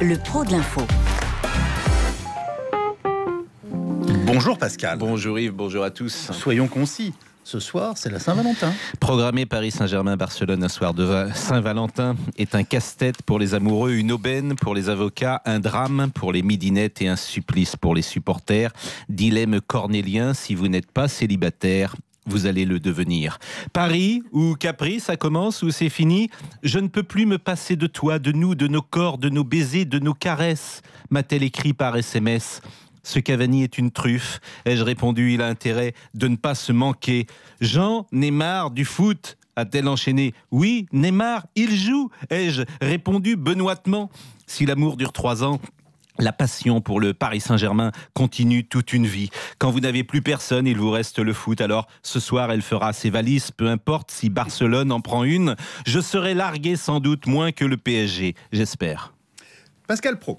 le pro de l'info. Bonjour Pascal. Bonjour Yves, bonjour à tous. Soyons concis. Ce soir, c'est la Saint-Valentin. Programmé Paris Saint-Germain-Barcelone un soir de Saint-Valentin est un casse-tête pour les amoureux, une aubaine pour les avocats, un drame pour les midinettes et un supplice pour les supporters. Dilemme cornélien si vous n'êtes pas célibataire vous allez le devenir. Paris ou Capri, ça commence ou c'est fini Je ne peux plus me passer de toi, de nous, de nos corps, de nos baisers, de nos caresses, m'a-t-elle écrit par SMS. Ce Cavani est une truffe, ai-je répondu, il a intérêt de ne pas se manquer. Jean Neymar du foot, a-t-elle enchaîné. Oui, Neymar, il joue, ai-je répondu benoîtement. Si l'amour dure trois ans, la passion pour le Paris Saint-Germain continue toute une vie. Quand vous n'avez plus personne, il vous reste le foot. Alors ce soir, elle fera ses valises, peu importe si Barcelone en prend une. Je serai largué sans doute moins que le PSG, j'espère. Pascal Pro.